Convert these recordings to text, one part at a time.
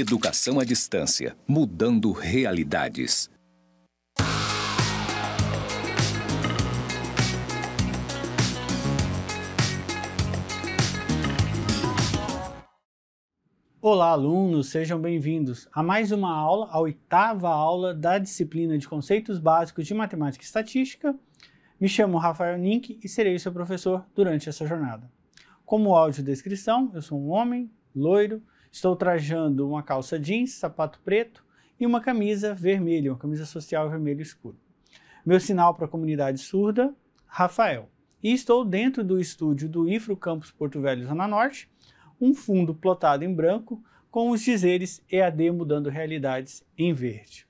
Educação à distância, mudando realidades. Olá, alunos, sejam bem-vindos a mais uma aula, a oitava aula da disciplina de Conceitos Básicos de Matemática e Estatística. Me chamo Rafael Nink e serei seu professor durante essa jornada. Como audiodescrição, eu sou um homem, loiro, Estou trajando uma calça jeans, sapato preto e uma camisa vermelha, uma camisa social vermelho escuro. Meu sinal para a comunidade surda, Rafael. E estou dentro do estúdio do IFRO Campus Porto Velho, Zona Norte, um fundo plotado em branco com os dizeres EAD Mudando Realidades em verde.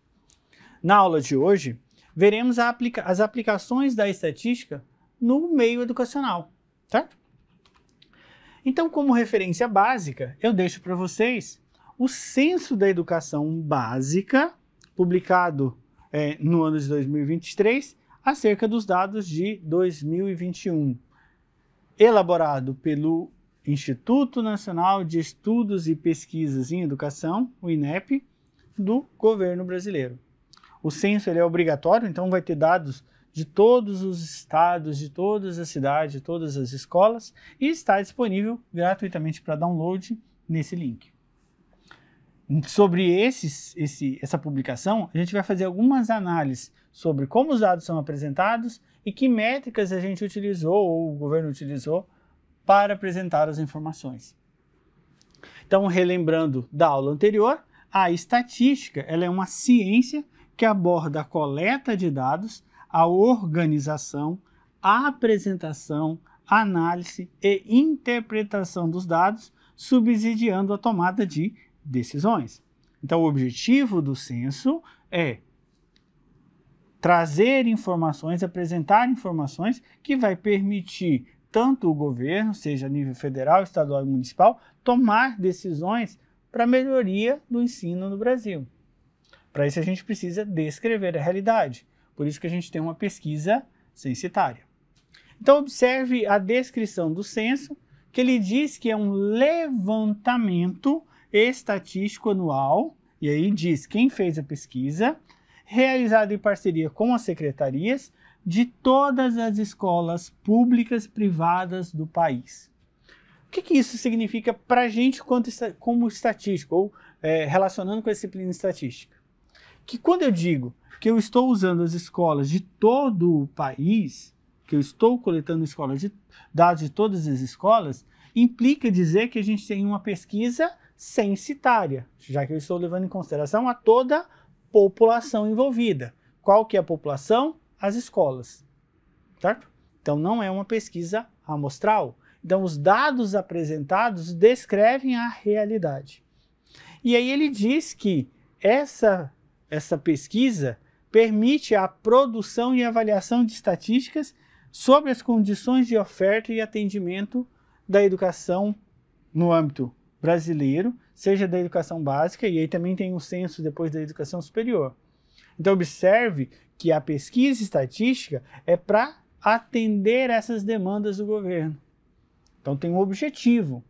Na aula de hoje, veremos aplica as aplicações da estatística no meio educacional, certo? Então, como referência básica, eu deixo para vocês o Censo da Educação Básica, publicado é, no ano de 2023, acerca dos dados de 2021, elaborado pelo Instituto Nacional de Estudos e Pesquisas em Educação, o INEP, do governo brasileiro. O censo ele é obrigatório, então vai ter dados de todos os estados, de todas as cidades, de todas as escolas e está disponível gratuitamente para download nesse link. Sobre esses, esse, essa publicação, a gente vai fazer algumas análises sobre como os dados são apresentados e que métricas a gente utilizou ou o governo utilizou para apresentar as informações. Então, relembrando da aula anterior, a estatística ela é uma ciência que aborda a coleta de dados a organização, a apresentação, análise e interpretação dos dados, subsidiando a tomada de decisões. Então, o objetivo do censo é trazer informações, apresentar informações que vai permitir tanto o governo, seja a nível federal, estadual e municipal, tomar decisões para a melhoria do ensino no Brasil. Para isso, a gente precisa descrever a realidade. Por isso que a gente tem uma pesquisa censitária. Então, observe a descrição do censo, que ele diz que é um levantamento estatístico anual, e aí diz quem fez a pesquisa, realizado em parceria com as secretarias de todas as escolas públicas e privadas do país. O que, que isso significa para a gente como estatístico, ou é, relacionando com a disciplina estatística? Que quando eu digo que eu estou usando as escolas de todo o país, que eu estou coletando escolas de, dados de todas as escolas, implica dizer que a gente tem uma pesquisa censitária, já que eu estou levando em consideração a toda a população envolvida. Qual que é a população? As escolas, certo? Então não é uma pesquisa amostral. Então os dados apresentados descrevem a realidade. E aí ele diz que essa essa pesquisa permite a produção e avaliação de estatísticas sobre as condições de oferta e atendimento da educação no âmbito brasileiro, seja da educação básica, e aí também tem um censo depois da educação superior. Então, observe que a pesquisa estatística é para atender essas demandas do governo. Então, tem um objetivo,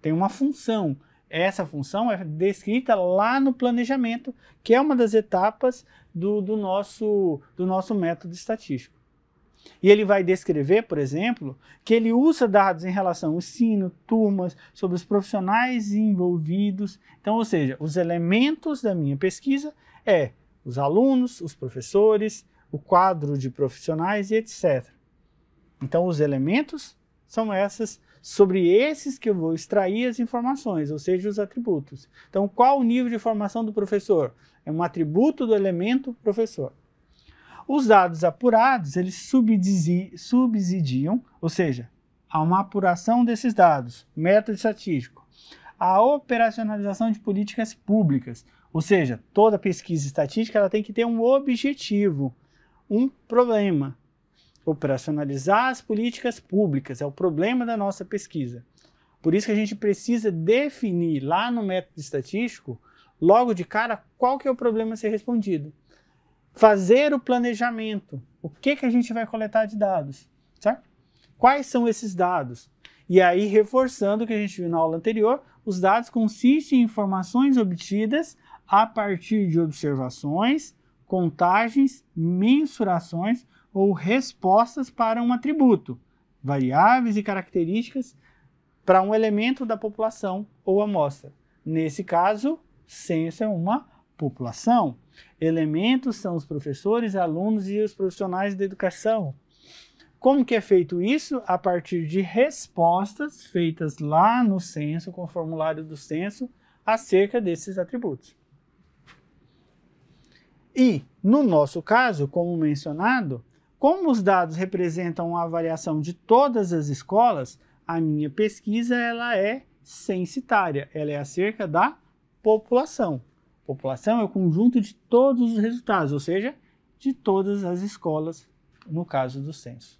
tem uma função, essa função é descrita lá no planejamento, que é uma das etapas do, do, nosso, do nosso método estatístico. E ele vai descrever, por exemplo, que ele usa dados em relação ao ensino, turmas, sobre os profissionais envolvidos. Então, ou seja, os elementos da minha pesquisa é os alunos, os professores, o quadro de profissionais e etc. Então, os elementos são essas sobre esses que eu vou extrair as informações, ou seja, os atributos. Então, qual o nível de formação do professor? É um atributo do elemento professor. Os dados apurados, eles subsidiam, ou seja, há uma apuração desses dados, método estatístico. A operacionalização de políticas públicas, ou seja, toda pesquisa estatística ela tem que ter um objetivo, um problema. Operacionalizar as políticas públicas é o problema da nossa pesquisa. Por isso que a gente precisa definir lá no método estatístico, logo de cara, qual que é o problema a ser respondido. Fazer o planejamento. O que, que a gente vai coletar de dados, certo? Quais são esses dados? E aí, reforçando o que a gente viu na aula anterior, os dados consistem em informações obtidas a partir de observações, contagens, mensurações, ou respostas para um atributo, variáveis e características para um elemento da população ou amostra. Nesse caso, censo é uma população. Elementos são os professores, alunos e os profissionais da educação. Como que é feito isso? A partir de respostas feitas lá no censo, com o formulário do censo, acerca desses atributos. E, no nosso caso, como mencionado, como os dados representam a avaliação de todas as escolas, a minha pesquisa ela é censitária, ela é acerca da população. População é o conjunto de todos os resultados, ou seja, de todas as escolas no caso do censo.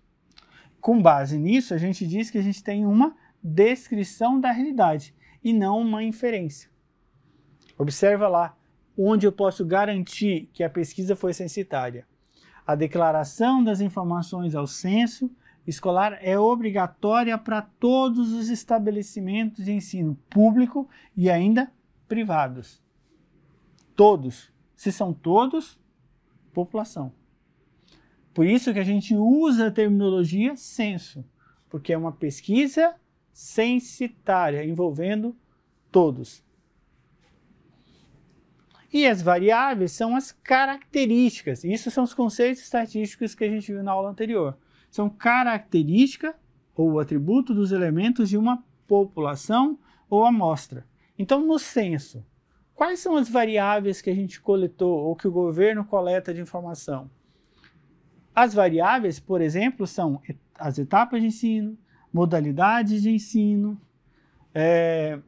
Com base nisso, a gente diz que a gente tem uma descrição da realidade e não uma inferência. Observa lá onde eu posso garantir que a pesquisa foi censitária. A declaração das informações ao censo escolar é obrigatória para todos os estabelecimentos de ensino público e ainda privados. Todos. Se são todos, população. Por isso que a gente usa a terminologia censo, porque é uma pesquisa censitária envolvendo todos. E as variáveis são as características. Isso são os conceitos estatísticos que a gente viu na aula anterior. São característica ou atributo dos elementos de uma população ou amostra. Então, no censo, quais são as variáveis que a gente coletou ou que o governo coleta de informação? As variáveis, por exemplo, são as etapas de ensino, modalidades de ensino, é,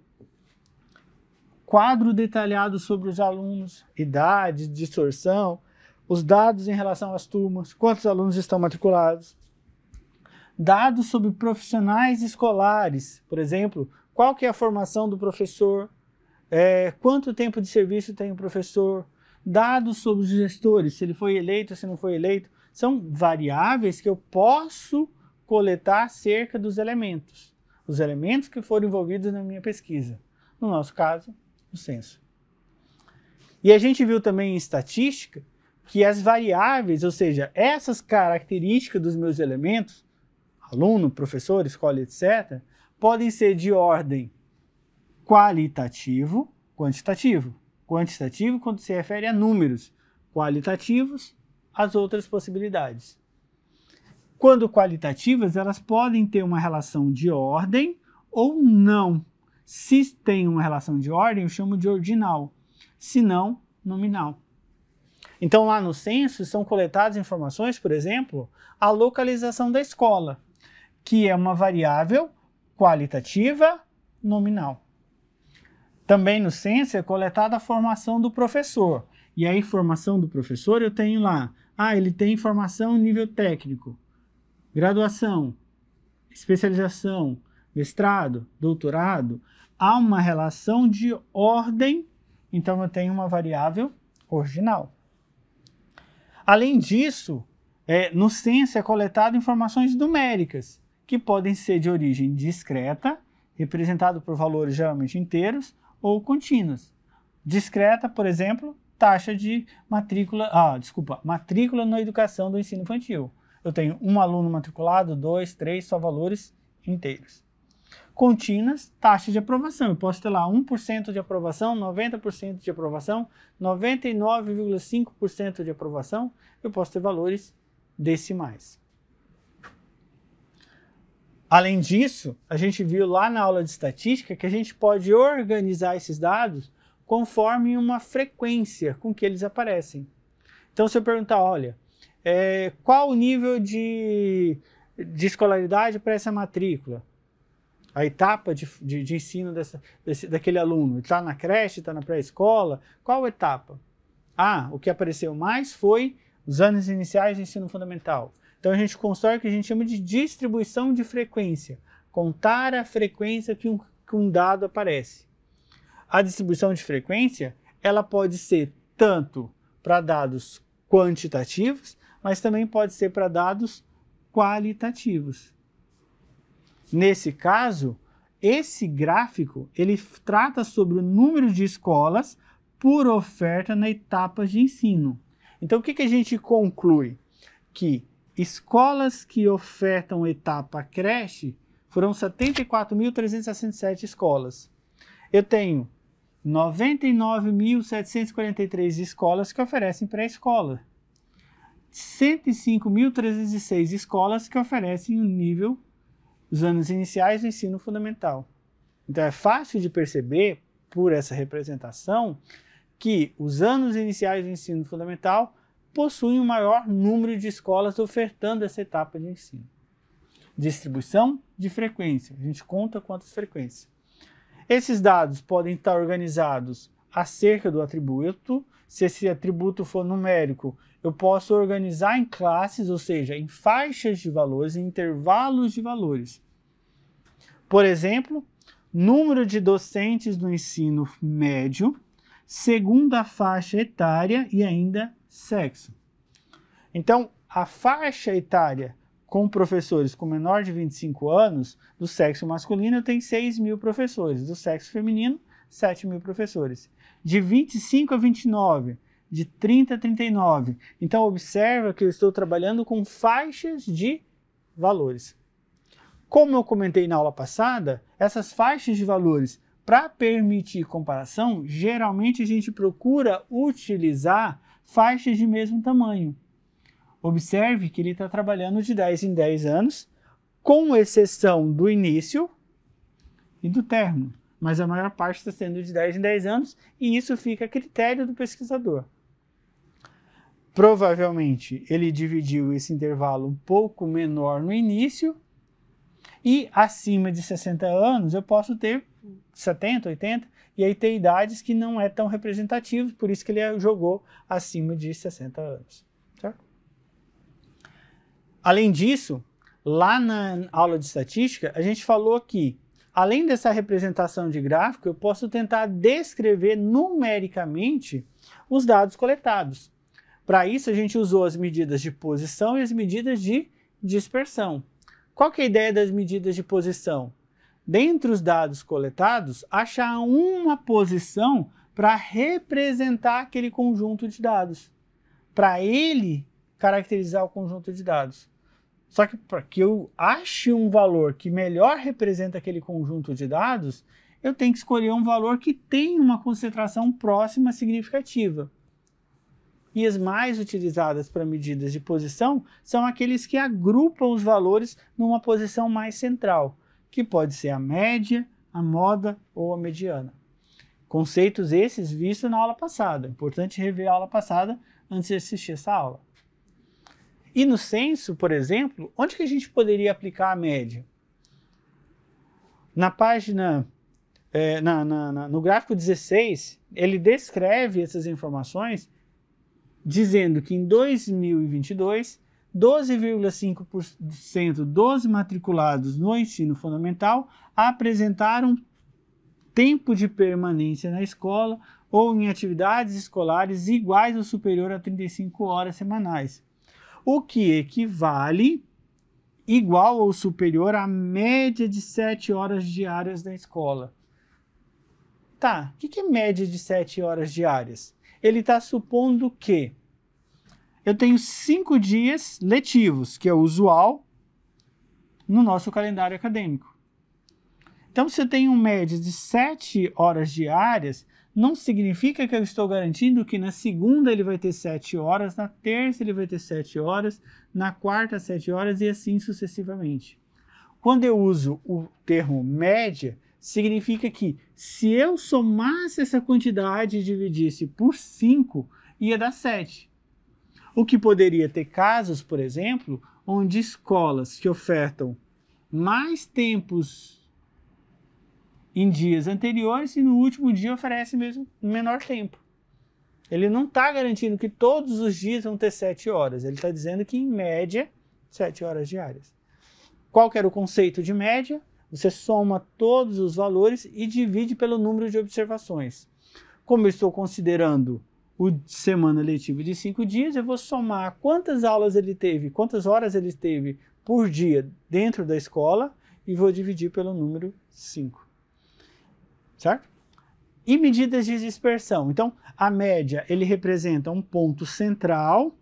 quadro detalhado sobre os alunos, idade, distorção, os dados em relação às turmas, quantos alunos estão matriculados, dados sobre profissionais escolares, por exemplo, qual que é a formação do professor, é, quanto tempo de serviço tem o professor, dados sobre os gestores, se ele foi eleito, se não foi eleito, são variáveis que eu posso coletar acerca dos elementos, os elementos que foram envolvidos na minha pesquisa. No nosso caso, no censo. E a gente viu também em estatística que as variáveis, ou seja, essas características dos meus elementos, aluno, professor, escola, etc., podem ser de ordem qualitativo, quantitativo. Quantitativo quando se refere a números, qualitativos, as outras possibilidades. Quando qualitativas, elas podem ter uma relação de ordem ou não se tem uma relação de ordem, eu chamo de ordinal, se não, nominal. Então, lá no censo, são coletadas informações, por exemplo, a localização da escola, que é uma variável qualitativa nominal. Também no censo é coletada a formação do professor. E a informação do professor eu tenho lá. Ah, ele tem formação nível técnico, graduação, especialização, mestrado, doutorado há uma relação de ordem, então eu tenho uma variável original. Além disso, é, no senso é coletado informações numéricas, que podem ser de origem discreta, representado por valores geralmente inteiros, ou contínuas. Discreta, por exemplo, taxa de matrícula, ah, desculpa, matrícula na educação do ensino infantil. Eu tenho um aluno matriculado, dois, três, só valores inteiros. Contínuas, taxa de aprovação. Eu posso ter lá 1% de aprovação, 90% de aprovação, 99,5% de aprovação. Eu posso ter valores decimais. Além disso, a gente viu lá na aula de estatística que a gente pode organizar esses dados conforme uma frequência com que eles aparecem. Então, se eu perguntar, olha, é, qual o nível de, de escolaridade para essa matrícula? a etapa de, de, de ensino dessa, desse, daquele aluno? Está na creche, está na pré-escola? Qual etapa? Ah, o que apareceu mais foi os anos iniciais de ensino fundamental. Então a gente constrói o que a gente chama de distribuição de frequência, contar a frequência que um, que um dado aparece. A distribuição de frequência ela pode ser tanto para dados quantitativos, mas também pode ser para dados qualitativos. Nesse caso, esse gráfico ele trata sobre o número de escolas por oferta na etapa de ensino. Então, o que, que a gente conclui? Que escolas que ofertam etapa creche foram 74.367 escolas. Eu tenho 99.743 escolas que oferecem pré-escola. 105.306 escolas que oferecem o nível os anos iniciais do ensino fundamental. Então é fácil de perceber, por essa representação, que os anos iniciais do ensino fundamental possuem o maior número de escolas ofertando essa etapa de ensino. Distribuição de frequência, a gente conta quantas frequências. Esses dados podem estar organizados acerca do atributo se esse atributo for numérico, eu posso organizar em classes, ou seja, em faixas de valores, em intervalos de valores. Por exemplo, número de docentes do ensino médio, segunda faixa etária e ainda sexo. Então, a faixa etária com professores com menor de 25 anos, do sexo masculino, eu tenho 6 mil professores, do sexo feminino, 7 mil professores. De 25 a 29, de 30 a 39. Então, observa que eu estou trabalhando com faixas de valores. Como eu comentei na aula passada, essas faixas de valores, para permitir comparação, geralmente a gente procura utilizar faixas de mesmo tamanho. Observe que ele está trabalhando de 10 em 10 anos, com exceção do início e do término mas a maior parte está sendo de 10 em 10 anos, e isso fica a critério do pesquisador. Provavelmente ele dividiu esse intervalo um pouco menor no início, e acima de 60 anos eu posso ter 70, 80, e aí ter idades que não é tão representativas, por isso que ele jogou acima de 60 anos. Certo? Além disso, lá na aula de estatística, a gente falou que Além dessa representação de gráfico, eu posso tentar descrever numericamente os dados coletados. Para isso, a gente usou as medidas de posição e as medidas de dispersão. Qual é a ideia das medidas de posição? Dentre os dados coletados, achar uma posição para representar aquele conjunto de dados, para ele caracterizar o conjunto de dados. Só que para que eu ache um valor que melhor representa aquele conjunto de dados, eu tenho que escolher um valor que tem uma concentração próxima significativa. E as mais utilizadas para medidas de posição são aqueles que agrupam os valores numa posição mais central, que pode ser a média, a moda ou a mediana. Conceitos esses vistos na aula passada. É importante rever a aula passada antes de assistir essa aula. E no censo, por exemplo, onde que a gente poderia aplicar a média? Na página, é, na, na, na, no gráfico 16, ele descreve essas informações dizendo que em 2022, 12,5% dos matriculados no ensino fundamental apresentaram tempo de permanência na escola ou em atividades escolares iguais ou superior a 35 horas semanais o que equivale igual ou superior à média de 7 horas diárias da escola. Tá, o que, que é média de 7 horas diárias? Ele está supondo que eu tenho 5 dias letivos, que é o usual, no nosso calendário acadêmico. Então, se eu tenho média de 7 horas diárias, não significa que eu estou garantindo que na segunda ele vai ter 7 horas, na terça ele vai ter 7 horas, na quarta 7 horas e assim sucessivamente. Quando eu uso o termo média, significa que se eu somasse essa quantidade e dividisse por 5, ia dar 7. O que poderia ter casos, por exemplo, onde escolas que ofertam mais tempos em dias anteriores e no último dia oferece mesmo menor tempo. Ele não está garantindo que todos os dias vão ter 7 horas. Ele está dizendo que, em média, 7 horas diárias. Qual que era o conceito de média? Você soma todos os valores e divide pelo número de observações. Como eu estou considerando o semana letiva de 5 dias, eu vou somar quantas aulas ele teve, quantas horas ele teve por dia dentro da escola e vou dividir pelo número 5 certo? E medidas de dispersão. Então, a média ele representa um ponto central.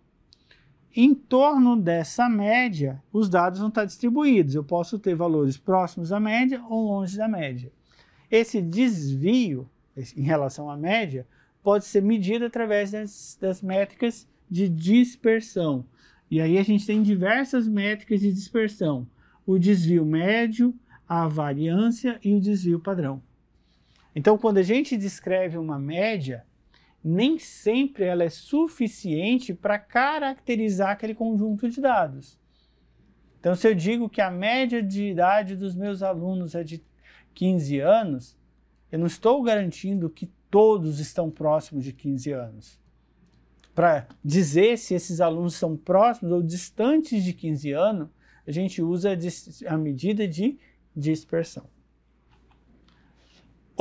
Em torno dessa média, os dados vão estar distribuídos. Eu posso ter valores próximos à média ou longe da média. Esse desvio em relação à média pode ser medido através das, das métricas de dispersão. E aí a gente tem diversas métricas de dispersão: o desvio médio, a variância e o desvio padrão. Então, quando a gente descreve uma média, nem sempre ela é suficiente para caracterizar aquele conjunto de dados. Então, se eu digo que a média de idade dos meus alunos é de 15 anos, eu não estou garantindo que todos estão próximos de 15 anos. Para dizer se esses alunos são próximos ou distantes de 15 anos, a gente usa a medida de dispersão.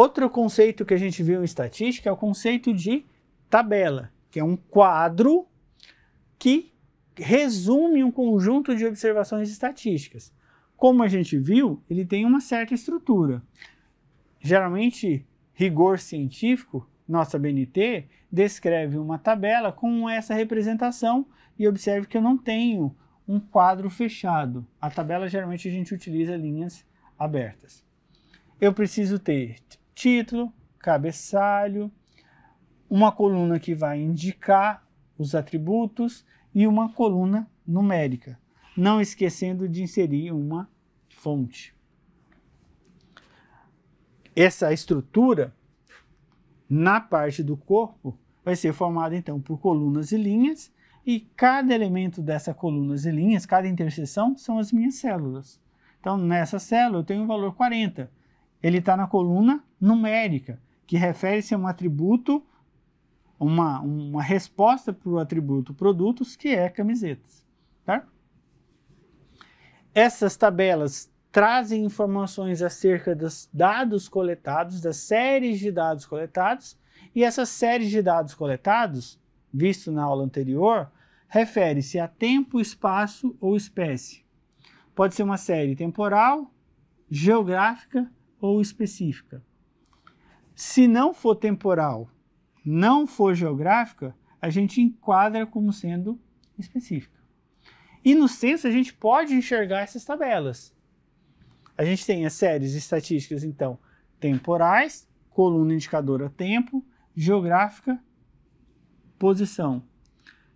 Outro conceito que a gente viu em estatística é o conceito de tabela, que é um quadro que resume um conjunto de observações estatísticas. Como a gente viu, ele tem uma certa estrutura. Geralmente, rigor científico, nossa BNT, descreve uma tabela com essa representação e observe que eu não tenho um quadro fechado. A tabela geralmente a gente utiliza linhas abertas. Eu preciso ter título, cabeçalho, uma coluna que vai indicar os atributos e uma coluna numérica, não esquecendo de inserir uma fonte. Essa estrutura na parte do corpo vai ser formada então por colunas e linhas, e cada elemento dessa colunas e linhas, cada interseção, são as minhas células. Então, nessa célula eu tenho o um valor 40 ele está na coluna numérica, que refere-se a um atributo, uma, uma resposta para o atributo produtos, que é camisetas. Tá? Essas tabelas trazem informações acerca dos dados coletados, das séries de dados coletados, e essas séries de dados coletados, visto na aula anterior, refere-se a tempo, espaço ou espécie. Pode ser uma série temporal, geográfica ou específica. Se não for temporal, não for geográfica, a gente enquadra como sendo específica. E no censo a gente pode enxergar essas tabelas. A gente tem as séries estatísticas, então, temporais, coluna indicadora tempo, geográfica, posição.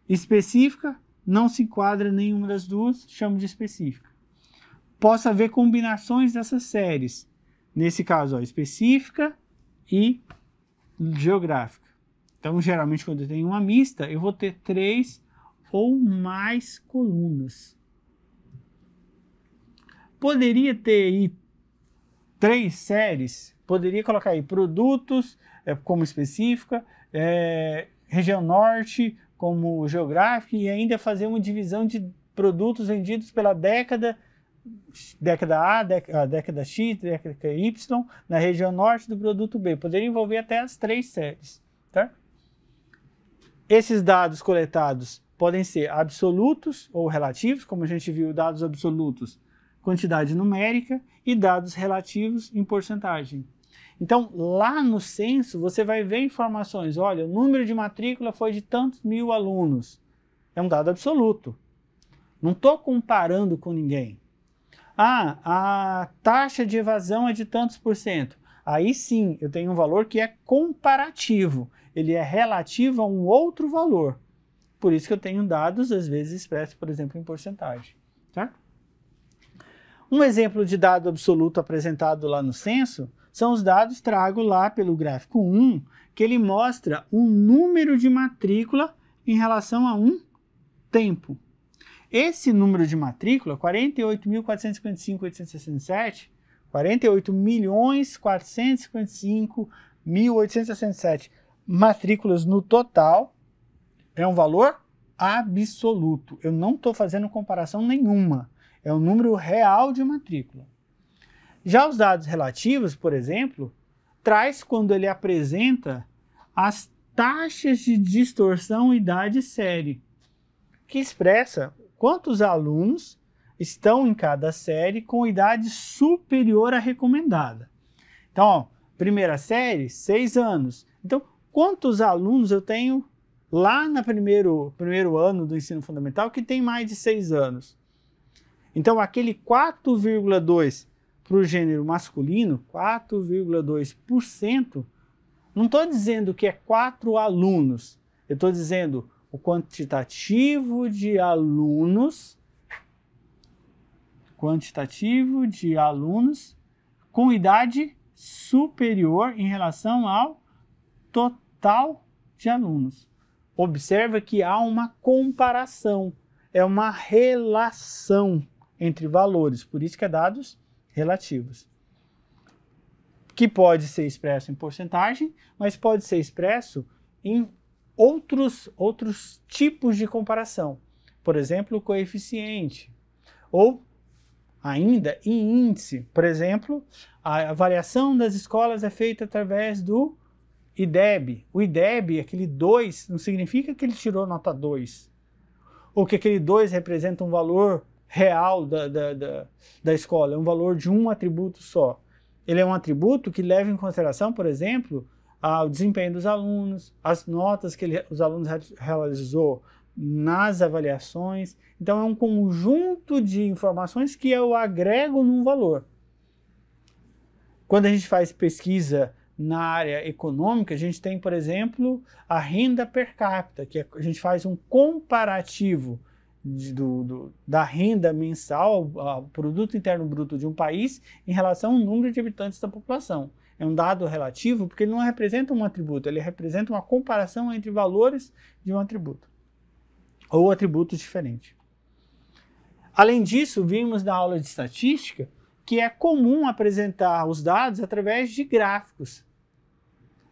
Específica, não se enquadra nenhuma das duas, chamo de específica. Posso haver combinações dessas séries, Nesse caso, ó, específica e geográfica. Então, geralmente, quando eu tenho uma mista, eu vou ter três ou mais colunas. Poderia ter aí três séries, poderia colocar aí produtos é, como específica, é, região norte como geográfica e ainda fazer uma divisão de produtos vendidos pela década década A, década, década X, década Y, na região norte do produto B. Poderia envolver até as três séries. Tá? Esses dados coletados podem ser absolutos ou relativos, como a gente viu, dados absolutos, quantidade numérica, e dados relativos em porcentagem. Então, lá no censo, você vai ver informações. Olha, o número de matrícula foi de tantos mil alunos. É um dado absoluto. Não estou comparando com ninguém. Ah, a taxa de evasão é de tantos por cento. Aí sim, eu tenho um valor que é comparativo, ele é relativo a um outro valor. Por isso que eu tenho dados, às vezes, expressos, por exemplo, em porcentagem. Tá? Um exemplo de dado absoluto apresentado lá no censo são os dados trago lá pelo gráfico 1, que ele mostra o um número de matrícula em relação a um tempo. Esse número de matrícula, 48.455.867, 48 milhões 455 matrículas no total, é um valor absoluto. Eu não estou fazendo comparação nenhuma. É o um número real de matrícula. Já os dados relativos, por exemplo, traz quando ele apresenta as taxas de distorção idade série, que expressa quantos alunos estão em cada série com idade superior à recomendada. Então, ó, primeira série, seis anos. Então, quantos alunos eu tenho lá no primeiro, primeiro ano do ensino fundamental que tem mais de seis anos? Então, aquele 4,2% para o gênero masculino, 4,2%, não estou dizendo que é quatro alunos, eu estou dizendo o quantitativo de alunos quantitativo de alunos com idade superior em relação ao total de alunos. Observa que há uma comparação, é uma relação entre valores, por isso que é dados relativos. Que pode ser expresso em porcentagem, mas pode ser expresso em outros, outros tipos de comparação. Por exemplo, coeficiente. Ou ainda em índice. Por exemplo, a avaliação das escolas é feita através do IDEB. O IDEB, aquele 2, não significa que ele tirou nota 2. Ou que aquele 2 representa um valor real da, da, da, da escola, é um valor de um atributo só. Ele é um atributo que leva em consideração, por exemplo, o desempenho dos alunos, as notas que ele, os alunos realizou nas avaliações. Então é um conjunto de informações que eu agrego num valor. Quando a gente faz pesquisa na área econômica, a gente tem, por exemplo, a renda per capita, que é, a gente faz um comparativo de, do, do, da renda mensal o produto interno bruto de um país em relação ao número de habitantes da população é um dado relativo porque ele não representa um atributo, ele representa uma comparação entre valores de um atributo ou atributos diferentes. Além disso, vimos na aula de estatística que é comum apresentar os dados através de gráficos.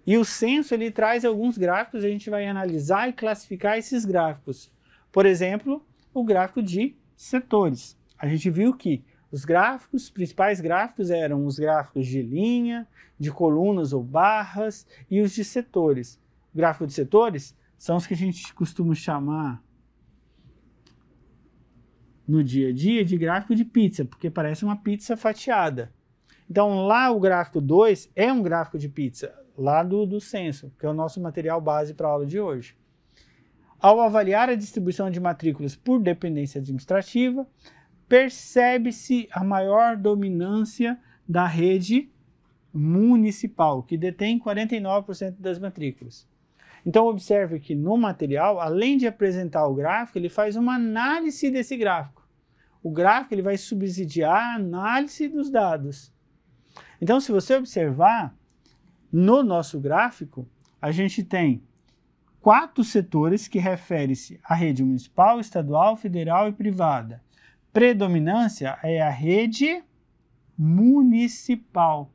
E o censo ele traz alguns gráficos, a gente vai analisar e classificar esses gráficos. Por exemplo, o gráfico de setores. A gente viu que os gráficos, os principais gráficos eram os gráficos de linha, de colunas ou barras e os de setores. O gráfico de setores são os que a gente costuma chamar no dia a dia de gráfico de pizza, porque parece uma pizza fatiada. Então lá o gráfico 2 é um gráfico de pizza, lá do, do censo, que é o nosso material base para a aula de hoje. Ao avaliar a distribuição de matrículas por dependência administrativa, percebe-se a maior dominância da rede municipal, que detém 49% das matrículas. Então, observe que no material, além de apresentar o gráfico, ele faz uma análise desse gráfico. O gráfico ele vai subsidiar a análise dos dados. Então, se você observar, no nosso gráfico, a gente tem quatro setores que referem-se à rede municipal, estadual, federal e privada predominância é a rede municipal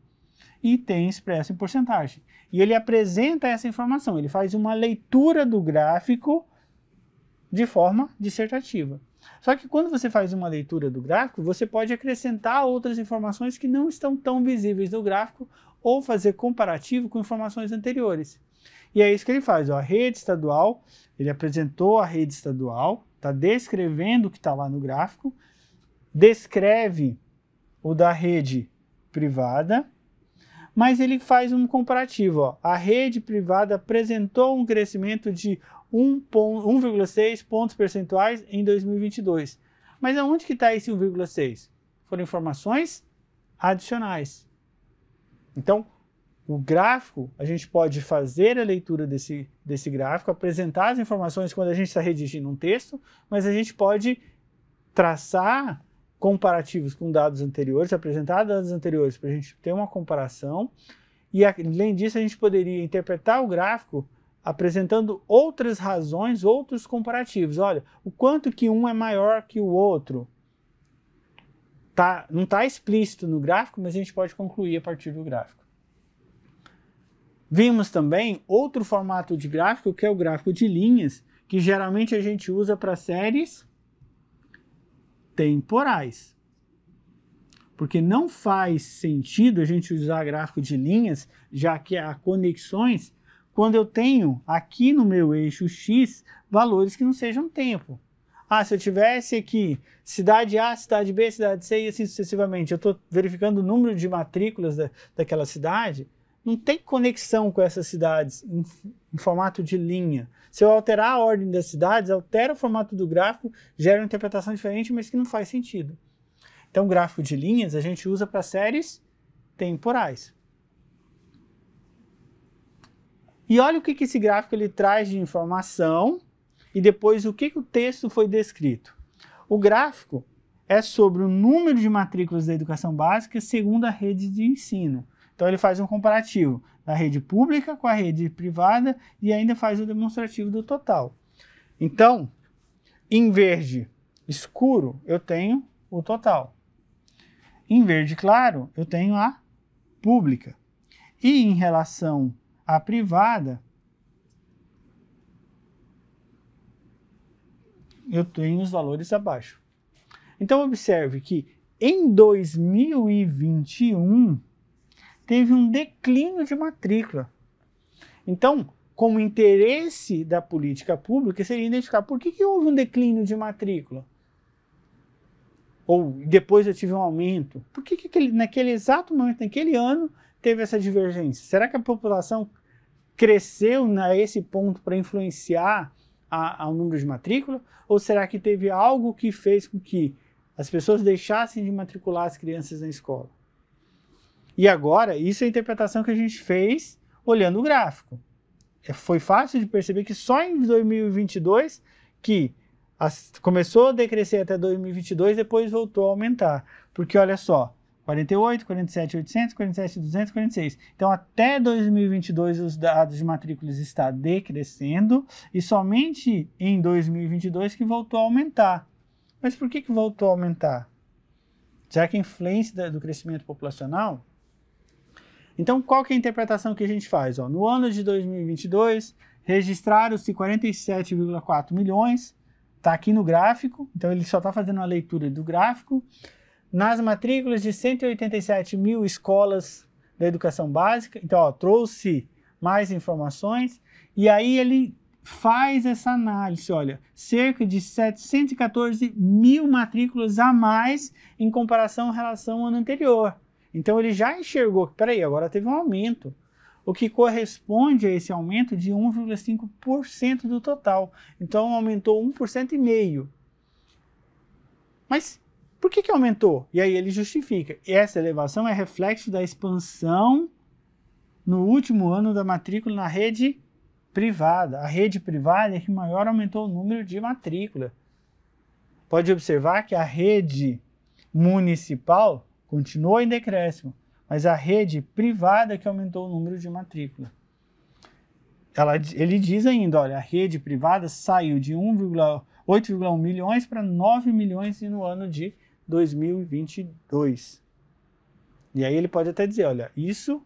e tem expresso em porcentagem. E ele apresenta essa informação, ele faz uma leitura do gráfico de forma dissertativa. Só que quando você faz uma leitura do gráfico, você pode acrescentar outras informações que não estão tão visíveis no gráfico ou fazer comparativo com informações anteriores. E é isso que ele faz. Ó, a rede estadual, ele apresentou a rede estadual, está descrevendo o que está lá no gráfico, descreve o da rede privada, mas ele faz um comparativo. Ó. A rede privada apresentou um crescimento de 1,6 pontos percentuais em 2022. Mas aonde que está esse 1,6? Foram informações adicionais. Então, o gráfico, a gente pode fazer a leitura desse, desse gráfico, apresentar as informações quando a gente está redigindo um texto, mas a gente pode traçar comparativos com dados anteriores, apresentar dados anteriores para a gente ter uma comparação. E além disso, a gente poderia interpretar o gráfico apresentando outras razões, outros comparativos. Olha, o quanto que um é maior que o outro. Tá, não está explícito no gráfico, mas a gente pode concluir a partir do gráfico. Vimos também outro formato de gráfico, que é o gráfico de linhas, que geralmente a gente usa para séries temporais. Porque não faz sentido a gente usar gráfico de linhas, já que há conexões, quando eu tenho aqui no meu eixo X valores que não sejam tempo. Ah, se eu tivesse aqui cidade A, cidade B, cidade C e assim sucessivamente, eu estou verificando o número de matrículas da, daquela cidade, não tem conexão com essas cidades em, em, formato de linha. Se eu alterar a ordem das cidades, altera o formato do gráfico, gera uma interpretação diferente, mas que não faz sentido. Então, gráfico de linhas a gente usa para séries temporais. E olha o que, que esse gráfico ele traz de informação e depois o que, que o texto foi descrito. O gráfico é sobre o número de matrículas da educação básica segundo a rede de ensino. Então ele faz um comparativo da rede pública com a rede privada e ainda faz o demonstrativo do total. Então, em verde escuro, eu tenho o total. Em verde claro, eu tenho a pública. E em relação à privada, eu tenho os valores abaixo. Então, observe que em 2021, teve um declínio de matrícula. Então, como interesse da política pública seria identificar por que, que houve um declínio de matrícula. Ou depois eu tive um aumento. Por que, que aquele, naquele exato momento, naquele ano, teve essa divergência? Será que a população cresceu a esse ponto para influenciar o número de matrícula? Ou será que teve algo que fez com que as pessoas deixassem de matricular as crianças na escola? E agora, isso é a interpretação que a gente fez olhando o gráfico. É, foi fácil de perceber que só em 2022 que as, começou a decrescer até 2022, depois voltou a aumentar. Porque olha só, 48, 47, 800, 47, 200, 46. Então, até 2022, os dados de matrículas estão decrescendo e somente em 2022 que voltou a aumentar. Mas por que, que voltou a aumentar? Será que a influência do crescimento populacional então, qual que é a interpretação que a gente faz? Ó, no ano de 2022, registraram-se 47,4 milhões, está aqui no gráfico, então ele só está fazendo uma leitura do gráfico. Nas matrículas de 187 mil escolas da educação básica, então ó, trouxe mais informações, e aí ele faz essa análise, olha, cerca de 714 mil matrículas a mais em comparação em relação ao ano anterior. Então ele já enxergou que, peraí, agora teve um aumento, o que corresponde a esse aumento de 1,5% do total. Então aumentou 1,5%. Mas por que, que aumentou? E aí ele justifica. E essa elevação é reflexo da expansão no último ano da matrícula na rede privada. A rede privada é que maior aumentou o número de matrícula. Pode observar que a rede municipal continuou em decréscimo, mas a rede privada que aumentou o número de matrícula. Ela, ele diz ainda, olha, a rede privada saiu de 8,1 milhões para 9 milhões no ano de 2022. E aí ele pode até dizer, olha, isso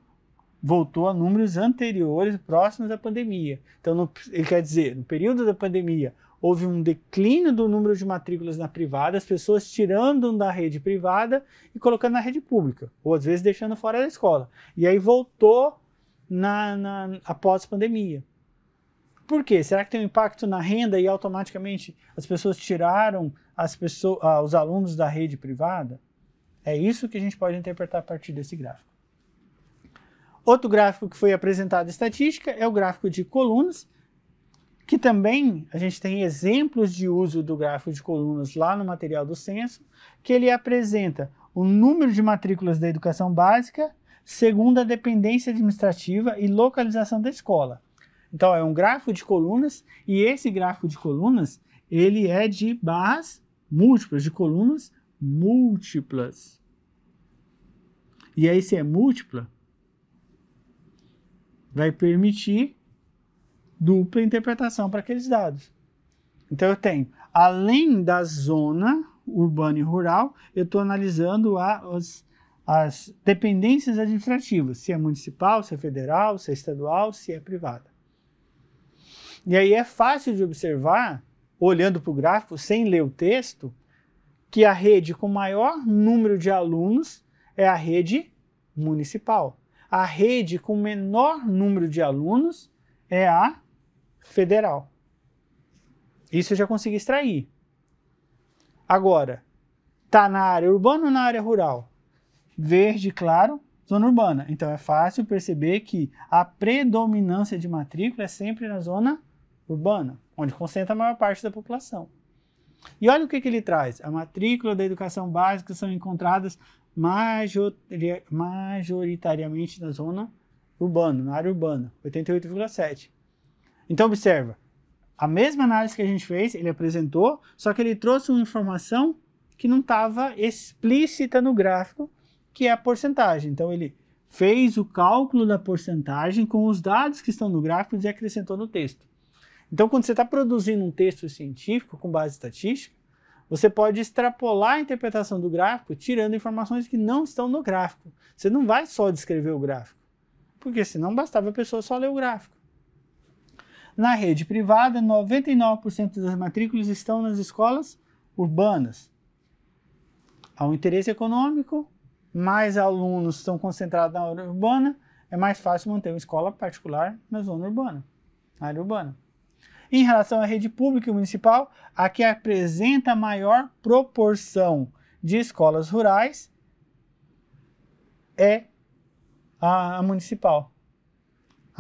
voltou a números anteriores próximos da pandemia. Então, no, ele quer dizer, no período da pandemia, houve um declínio do número de matrículas na privada, as pessoas tirando da rede privada e colocando na rede pública, ou às vezes deixando fora da escola. E aí voltou na, na após a pandemia. Por quê? Será que tem um impacto na renda e automaticamente as pessoas tiraram as pessoas, ah, os alunos da rede privada? É isso que a gente pode interpretar a partir desse gráfico. Outro gráfico que foi apresentado em estatística é o gráfico de colunas, que também a gente tem exemplos de uso do gráfico de colunas lá no material do censo, que ele apresenta o número de matrículas da educação básica, segundo a dependência administrativa e localização da escola. Então é um gráfico de colunas e esse gráfico de colunas ele é de barras múltiplas, de colunas múltiplas. E aí se é múltipla, vai permitir dupla interpretação para aqueles dados. Então eu tenho, além da zona urbana e rural, eu estou analisando a, as dependências administrativas, se é municipal, se é federal, se é estadual, se é privada. E aí é fácil de observar, olhando para o gráfico, sem ler o texto, que a rede com maior número de alunos é a rede municipal. A rede com menor número de alunos é a federal. Isso eu já consegui extrair. Agora, tá na área urbana ou na área rural? Verde claro, zona urbana. Então é fácil perceber que a predominância de matrícula é sempre na zona urbana, onde concentra a maior parte da população. E olha o que, que ele traz. A matrícula da educação básica são encontradas majoritariamente na zona urbana, na área urbana, 88,7. Então, observa, a mesma análise que a gente fez, ele apresentou, só que ele trouxe uma informação que não estava explícita no gráfico, que é a porcentagem. Então, ele fez o cálculo da porcentagem com os dados que estão no gráfico e acrescentou no texto. Então, quando você está produzindo um texto científico com base estatística, você pode extrapolar a interpretação do gráfico tirando informações que não estão no gráfico. Você não vai só descrever o gráfico, porque senão bastava a pessoa só ler o gráfico. Na rede privada, 99% das matrículas estão nas escolas urbanas. Há um interesse econômico, mais alunos estão concentrados na área urbana, é mais fácil manter uma escola particular na zona urbana, na área urbana. Em relação à rede pública e municipal, a que apresenta maior proporção de escolas rurais é a municipal.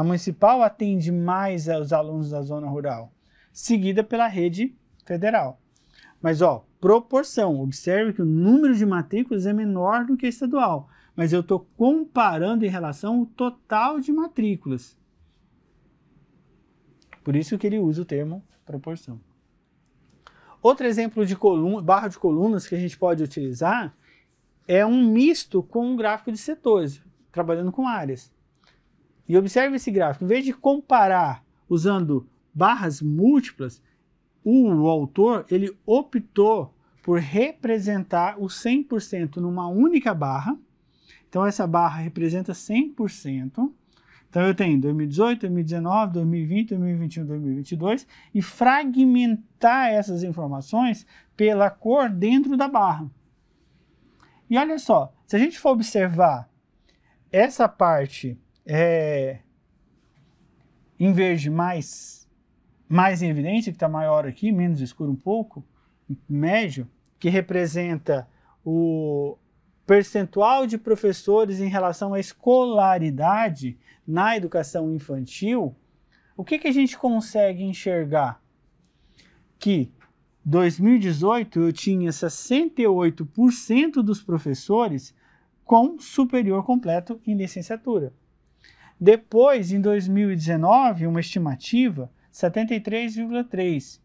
A municipal atende mais aos é, alunos da zona rural, seguida pela rede federal. Mas, ó, proporção. Observe que o número de matrículas é menor do que a estadual, mas eu estou comparando em relação ao total de matrículas. Por isso que ele usa o termo proporção. Outro exemplo de barra de colunas que a gente pode utilizar é um misto com um gráfico de setores, trabalhando com áreas. E observe esse gráfico, em vez de comparar usando barras múltiplas, o autor ele optou por representar o 100% numa única barra. Então essa barra representa 100%. Então eu tenho 2018, 2019, 2020, 2021, 2022 e fragmentar essas informações pela cor dentro da barra. E olha só, se a gente for observar essa parte é, em verde mais, mais em evidência, que está maior aqui, menos escuro um pouco, médio, que representa o percentual de professores em relação à escolaridade na educação infantil, o que, que a gente consegue enxergar? Que 2018 eu tinha 68% dos professores com superior completo em licenciatura. Depois, em 2019, uma estimativa, 73,3.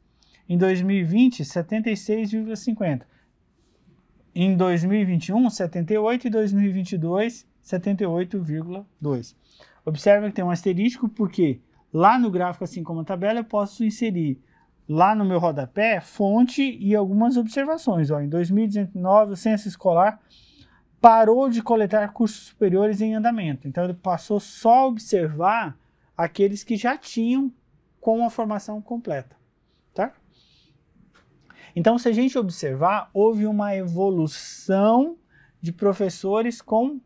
Em 2020, 76,50. Em 2021, 78 e 2022, 78,2. Observe que tem um asterisco porque lá no gráfico, assim como a tabela, eu posso inserir lá no meu rodapé fonte e algumas observações. Ó, em 2019, o censo escolar parou de coletar cursos superiores em andamento. Então ele passou só a observar aqueles que já tinham com a formação completa, tá? Então, se a gente observar, houve uma evolução de professores com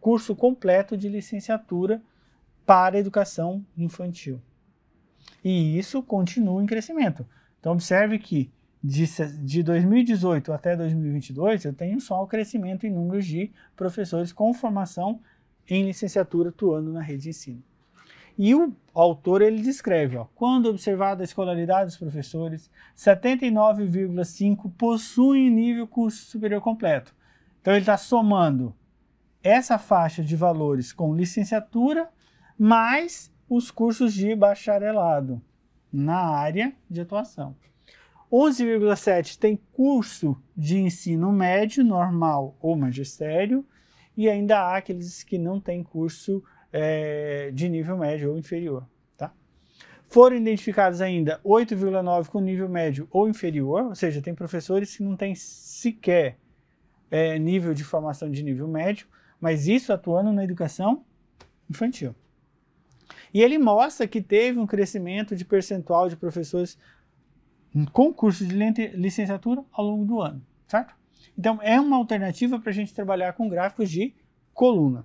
curso completo de licenciatura para educação infantil. E isso continua em crescimento. Então, observe que de, 2018 até 2022, eu tenho só o crescimento em números de professores com formação em licenciatura atuando na rede de ensino. E o autor ele descreve, ó, quando observada a escolaridade dos professores, 79,5 possuem nível curso superior completo. Então ele está somando essa faixa de valores com licenciatura mais os cursos de bacharelado na área de atuação. 11,7 tem curso de ensino médio, normal ou magistério, e ainda há aqueles que não têm curso é, de nível médio ou inferior. Tá? Foram identificados ainda 8,9 com nível médio ou inferior, ou seja, tem professores que não têm sequer é, nível de formação de nível médio, mas isso atuando na educação infantil. E ele mostra que teve um crescimento de percentual de professores um concurso de licenciatura ao longo do ano, certo? Então, é uma alternativa para a gente trabalhar com gráficos de coluna.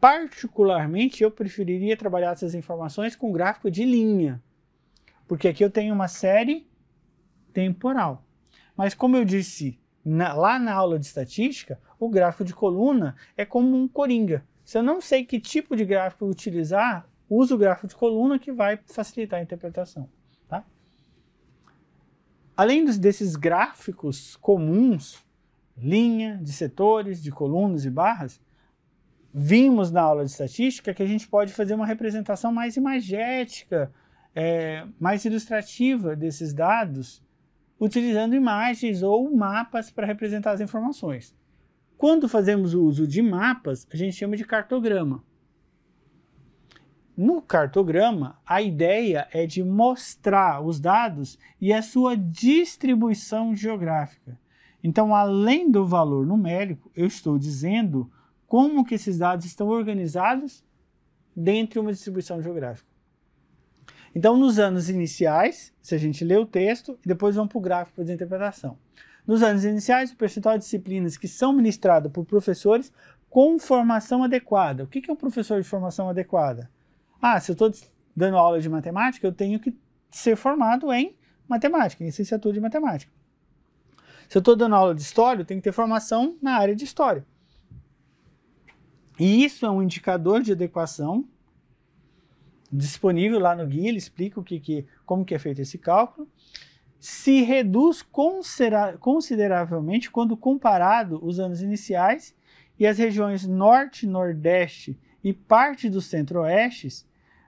Particularmente, eu preferiria trabalhar essas informações com gráfico de linha, porque aqui eu tenho uma série temporal. Mas como eu disse na, lá na aula de estatística, o gráfico de coluna é como um coringa. Se eu não sei que tipo de gráfico utilizar, uso o gráfico de coluna que vai facilitar a interpretação. Além dos, desses gráficos comuns, linha, de setores, de colunas e barras, vimos na aula de estatística que a gente pode fazer uma representação mais imagética, é, mais ilustrativa desses dados, utilizando imagens ou mapas para representar as informações. Quando fazemos o uso de mapas, a gente chama de cartograma. No cartograma, a ideia é de mostrar os dados e a sua distribuição geográfica. Então, além do valor numérico, eu estou dizendo como que esses dados estão organizados dentro de uma distribuição geográfica. Então, nos anos iniciais, se a gente lê o texto, e depois vamos para o gráfico de interpretação. Nos anos iniciais, o percentual de disciplinas que são ministradas por professores com formação adequada. O que é um professor de formação adequada? Ah, se eu estou dando aula de matemática, eu tenho que ser formado em matemática, em licenciatura de matemática. Se eu estou dando aula de história, eu tenho que ter formação na área de história. E isso é um indicador de adequação disponível lá no guia, ele explica o que, que, como que é feito esse cálculo. Se reduz consideravelmente quando comparado os anos iniciais e as regiões norte, nordeste e parte do centro-oeste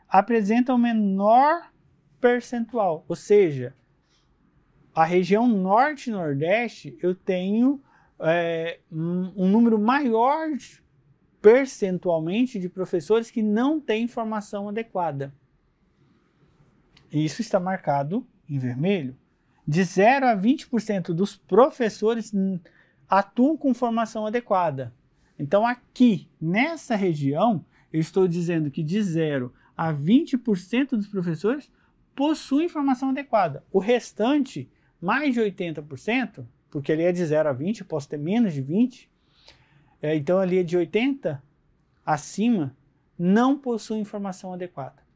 apresentam o menor percentual, ou seja, a região norte nordeste eu tenho é, um, um número maior percentualmente de professores que não têm formação adequada. Isso está marcado em vermelho. De 0 a 20% dos professores atuam com formação adequada. Então, aqui nessa região, eu estou dizendo que de 0 a 20% dos professores possuem informação adequada. O restante, mais de 80%, porque ali é de 0 a 20, posso ter menos de 20, é, então ali é de 80 acima, não possuem informação adequada.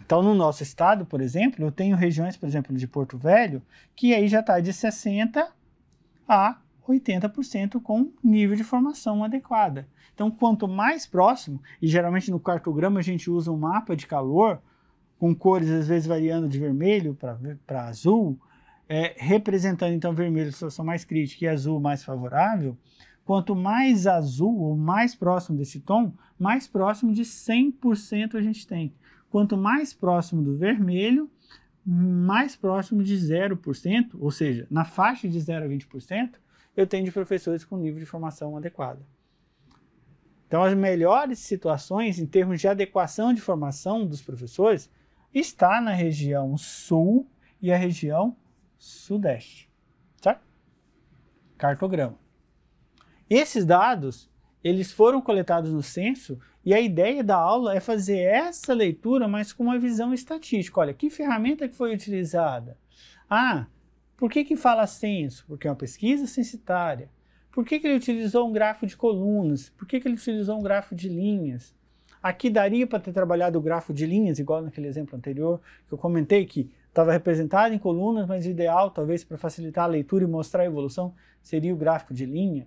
Então, no nosso estado, por exemplo, eu tenho regiões, por exemplo, de Porto Velho, que aí já está de 60 a 80% com nível de formação adequada. Então, quanto mais próximo, e geralmente no cartograma a gente usa um mapa de calor, com cores às vezes variando de vermelho para azul, é, representando então vermelho situação mais crítica e azul mais favorável, quanto mais azul ou mais próximo desse tom, mais próximo de 100% a gente tem. Quanto mais próximo do vermelho, mais próximo de 0%, ou seja, na faixa de 0 a 20%, eu tenho de professores com nível de formação adequada. Então, as melhores situações em termos de adequação de formação dos professores está na região sul e a região sudeste, certo? Cartograma. Esses dados, eles foram coletados no censo e a ideia da aula é fazer essa leitura, mas com uma visão estatística. Olha, que ferramenta que foi utilizada? Ah, por que, que fala censo? Porque é uma pesquisa censitária. Por que, que ele utilizou um gráfico de colunas? Por que, que ele utilizou um gráfico de linhas? Aqui daria para ter trabalhado o gráfico de linhas, igual naquele exemplo anterior, que eu comentei que estava representado em colunas, mas o ideal, talvez, para facilitar a leitura e mostrar a evolução, seria o gráfico de linha.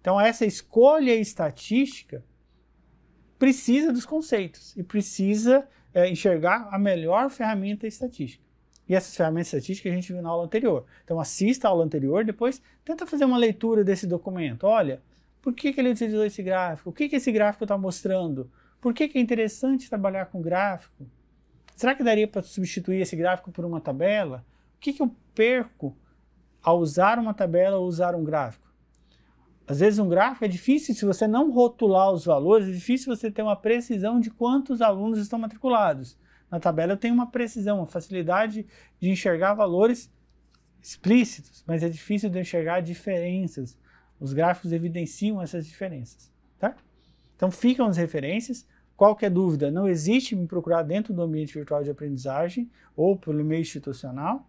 Então, essa escolha estatística precisa dos conceitos e precisa é, enxergar a melhor ferramenta estatística. E essas ferramentas estatísticas a gente viu na aula anterior. Então assista a aula anterior, depois tenta fazer uma leitura desse documento. Olha, por que, que ele utilizou esse gráfico? O que, que esse gráfico está mostrando? Por que, que é interessante trabalhar com gráfico? Será que daria para substituir esse gráfico por uma tabela? O que, que eu perco ao usar uma tabela ou usar um gráfico? Às vezes um gráfico é difícil, se você não rotular os valores, é difícil você ter uma precisão de quantos alunos estão matriculados na tabela, eu tenho uma precisão, uma facilidade de enxergar valores explícitos, mas é difícil de enxergar diferenças. Os gráficos evidenciam essas diferenças, tá? Então ficam as referências. Qualquer dúvida, não existe me procurar dentro do ambiente virtual de aprendizagem ou pelo meio institucional.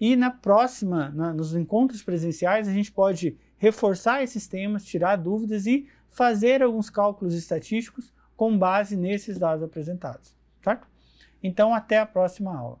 E na próxima, na, nos encontros presenciais, a gente pode reforçar esses temas, tirar dúvidas e fazer alguns cálculos estatísticos com base nesses dados apresentados, tá? Então, até a próxima aula.